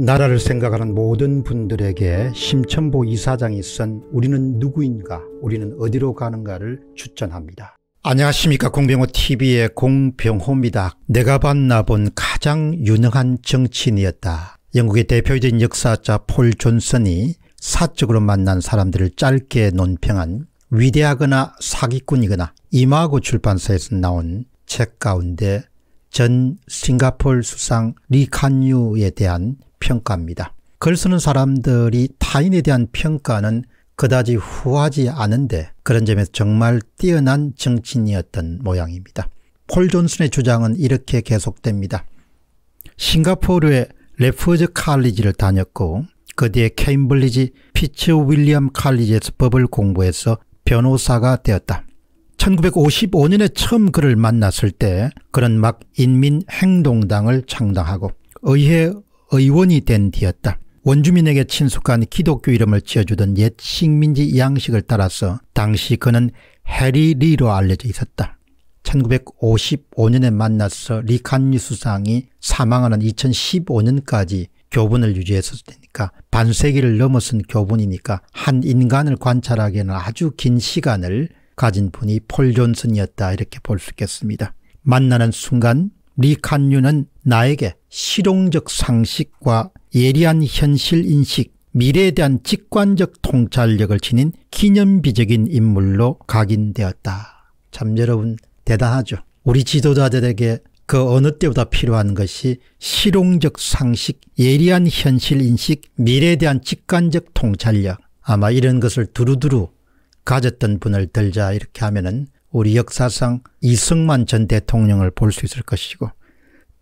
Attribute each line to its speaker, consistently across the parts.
Speaker 1: 나라를 생각하는 모든 분들에게 심천보 이사장이 쓴 우리는 누구인가 우리는 어디로 가는가를 추천합니다. 안녕하십니까 공병호TV의 공병호입니다. 내가 만나본 가장 유능한 정치인이었다. 영국의 대표적인 역사자 폴 존슨이 사적으로 만난 사람들을 짧게 논평한 위대하거나 사기꾼이거나 이마고 출판사에서 나온 책 가운데 전 싱가폴 수상 리칸유에 대한 평가입니다. 글 쓰는 사람들이 타인에 대한 평가는 그다지 후하지 않은데 그런 점에서 정말 뛰어난 정치인이었던 모양입니다. 폴 존슨의 주장은 이렇게 계속됩니다. 싱가포르의 레프즈 칼리지를 다녔고 그 뒤에 케임블리지 피츠 윌리엄 칼리지에서 법을 공부해서 변호사가 되었다. 1955년에 처음 그를 만났을 때 그는 막 인민행동당을 창당하고 의회 의원이 된 뒤였다. 원주민에게 친숙한 기독교 이름을 지어주던 옛 식민지 양식을 따라서 당시 그는 해리 리로 알려져 있었다. 1955년에 만나서 리칸리 수상이 사망하는 2015년까지 교분을 유지했었으니까 반세기를 넘어선 교분이니까 한 인간을 관찰하기에는 아주 긴 시간을 가진 분이 폴 존슨이었다 이렇게 볼 수 있겠습니다. 만나는 순간 리칸류는 나에게 실용적 상식과 예리한 현실인식, 미래에 대한 직관적 통찰력을 지닌 기념비적인 인물로 각인되었다. 참 여러분 대단하죠. 우리 지도자들에게 그 어느 때보다 필요한 것이 실용적 상식, 예리한 현실인식, 미래에 대한 직관적 통찰력 아마 이런 것을 두루두루 가졌던 분을 들자 이렇게 하면 은 우리 역사상 이승만 전 대통령을 볼 수 있을 것이고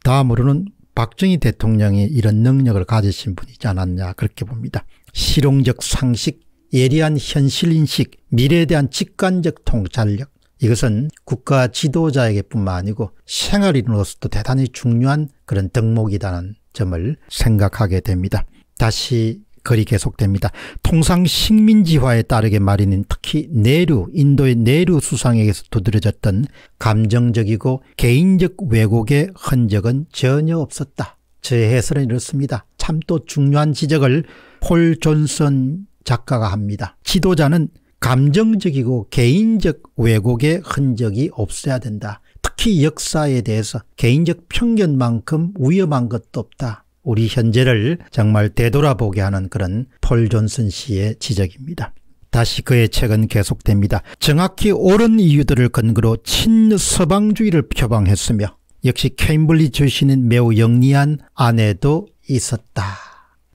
Speaker 1: 다음으로는 박정희 대통령이 이런 능력을 가지신 분이지 않았냐 그렇게 봅니다. 실용적 상식, 예리한 현실인식, 미래에 대한 직관적 통찰력 이것은 국가 지도자에게 뿐만 아니고 생활인으로서도 대단히 중요한 그런 덕목이라는 점을 생각하게 됩니다. 다시 거리 계속됩니다. 통상 식민지화에 따르게 말이 특히 내류 인도의 내류 수상에게서 두드려졌던 감정적이고 개인적 왜곡의 흔적은 전혀 없었다. 제 해설은 이렇습니다. 참 또 중요한 지적을 폴 존슨 작가가 합니다. 지도자는 감정적이고 개인적 왜곡의 흔적이 없어야 된다. 특히 역사에 대해서 개인적 편견만큼 위험한 것도 없다. 우리 현재를 정말 되돌아보게 하는 그런 폴 존슨 씨의 지적입니다. 다시 그의 책은 계속됩니다. 정확히 옳은 이유들을 근거로 친서방주의를 표방했으며 역시 케임블리 출신인 매우 영리한 아내도 있었다.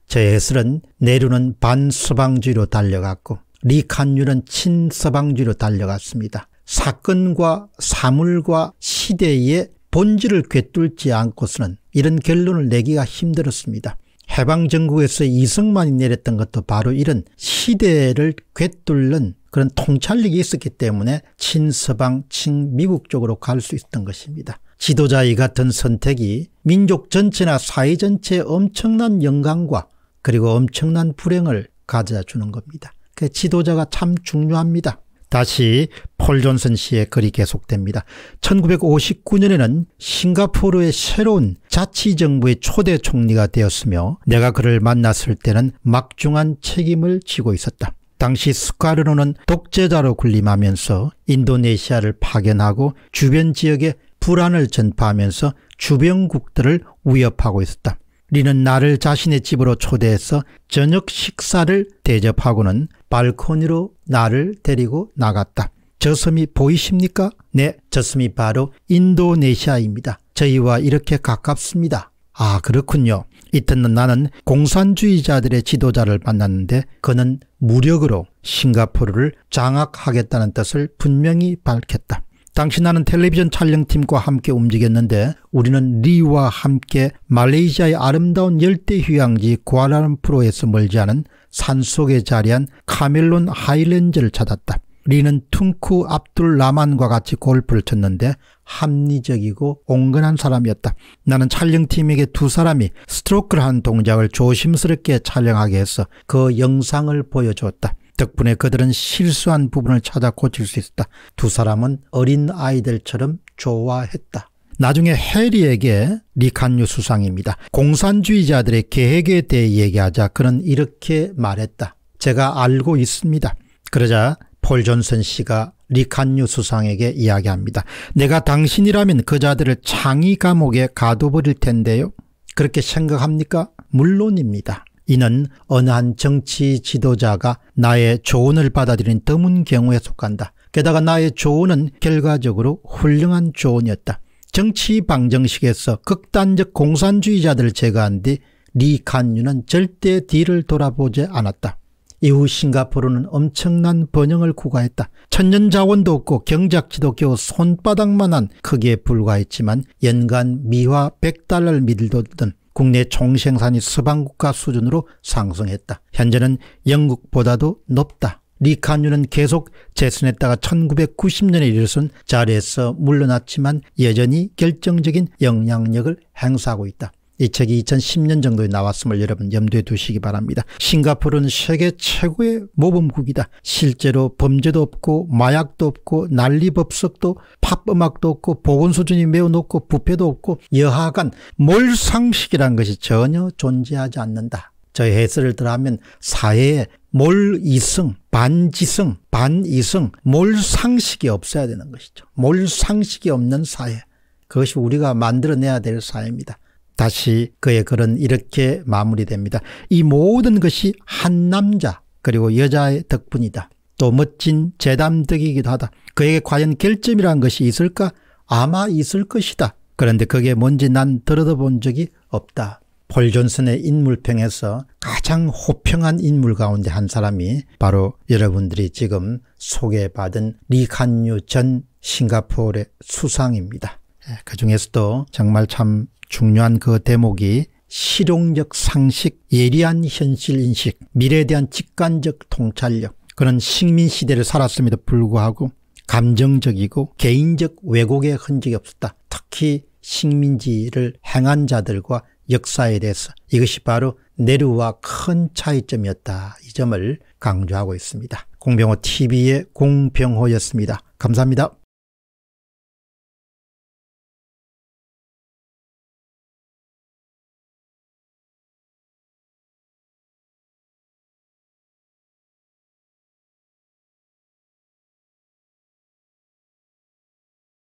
Speaker 1: 제해슬은 내루는 반서방주의로 달려갔고 리칸율은 친서방주의로 달려갔습니다. 사건과 사물과 시대의 본질을 꿰뚫지 않고서는 이런 결론을 내기가 힘들었습니다. 해방정국에서 이승만이 내렸던 것도 바로 이런 시대를 꿰뚫는 그런 통찰력이 있었기 때문에 친서방, 친미국 쪽으로 갈 수 있었던 것입니다. 지도자의 같은 선택이 민족 전체나 사회 전체에 엄청난 영광과 그리고 엄청난 불행을 가져주는 겁니다. 그 지도자가 참 중요합니다. 다시 폴 존슨 씨의 글이 계속됩니다. 1959년에는 싱가포르의 새로운 자치정부의 초대 총리가 되었으며 내가 그를 만났을 때는 막중한 책임을 지고 있었다. 당시 스카르노는 독재자로 군림하면서 인도네시아를 파견하고 주변 지역에 불안을 전파하면서 주변국들을 위협하고 있었다. 리는 나를 자신의 집으로 초대해서 저녁 식사를 대접하고는 발코니로 나를 데리고 나갔다. 저 섬이 보이십니까? 네, 저 섬이 바로 인도네시아입니다. 저희와 이렇게 가깝습니다. 아 그렇군요. 이튿날 나는 공산주의자들의 지도자를 만났는데 그는 무력으로 싱가포르를 장악하겠다는 뜻을 분명히 밝혔다. 당시 나는 텔레비전 촬영팀과 함께 움직였는데 우리는 리와 함께 말레이시아의 아름다운 열대 휴양지 구아라룸프로에서 멀지 않은 산속에 자리한 카멜론 하일랜즈를 찾았다. 리는 퉁쿠 압둘 라만과 같이 골프를 쳤는데 합리적이고 온건한 사람이었다. 나는 촬영팀에게 두 사람이 스트로크를 한 동작을 조심스럽게 촬영하게 해서 그 영상을 보여주었다. 덕분에 그들은 실수한 부분을 찾아 고칠 수 있었다. 두 사람은 어린 아이들처럼 좋아했다. 나중에 해리에게 리칸유 수상입니다. 공산주의자들의 계획에 대해 얘기하자 그는 이렇게 말했다. 제가 알고 있습니다. 그러자 폴 존슨 씨가 리칸유 수상에게 이야기합니다. 내가 당신이라면 그 자들을 창의 감옥에 가둬버릴 텐데요. 그렇게 생각합니까? 물론입니다. 이는 어느 한 정치 지도자가 나의 조언을 받아들인 드문 경우에 속한다. 게다가 나의 조언은 결과적으로 훌륭한 조언이었다. 정치 방정식에서 극단적 공산주의자들을 제거한 뒤 리칸유는 절대 뒤를 돌아보지 않았다. 이후 싱가포르는 엄청난 번영을 구가했다. 천년 자원도 없고 경작지도 겨우 손바닥만한 크기에 불과했지만 연간 미화 100달러를 밀돌던 국내 총생산이 서방국가 수준으로 상승했다. 현재는 영국보다도 높다. 리칸유는 계속 재선했다가 1990년에 이르러선 자리에서 물러났지만 여전히 결정적인 영향력을 행사하고 있다. 이 책이 2010년 정도에 나왔음을 여러분 염두에 두시기 바랍니다. 싱가포르는 세계 최고의 모범국이다. 실제로 범죄도 없고 마약도 없고 난리법석도 팝음악도 없고 보건 수준이 매우 높고 부패도 없고 여하간 몰상식이란 것이 전혀 존재하지 않는다. 저의 해설을 들어하면 사회에 몰이성, 반지성, 반이성, 몰상식이 없어야 되는 것이죠. 몰상식이 없는 사회. 그것이 우리가 만들어내야 될 사회입니다. 다시 그의 글은 이렇게 마무리됩니다. 이 모든 것이 한 남자 그리고 여자의 덕분이다. 또 멋진 재담덕이기도 하다. 그에게 과연 결점이란 것이 있을까? 아마 있을 것이다. 그런데 그게 뭔지 난 들여다본 적이 없다. 폴 존슨의 인물평에서 가장 호평한 인물 가운데 한 사람이 바로 여러분들이 지금 소개받은 리칸유 전 싱가포르의 수상입니다. 예, 그 중에서도 정말 참 중요한 그 대목이 실용적 상식, 예리한 현실인식, 미래에 대한 직관적 통찰력 그런 식민시대를 살았음에도 불구하고 감정적이고 개인적 왜곡의 흔적이 없었다. 특히 식민지를 행한 자들과 역사에 대해서 이것이 바로 내루와큰 차이점이었다. 이 점을 강조하고 있습니다. 공병호 TV의 공병호였습니다. 감사합니다.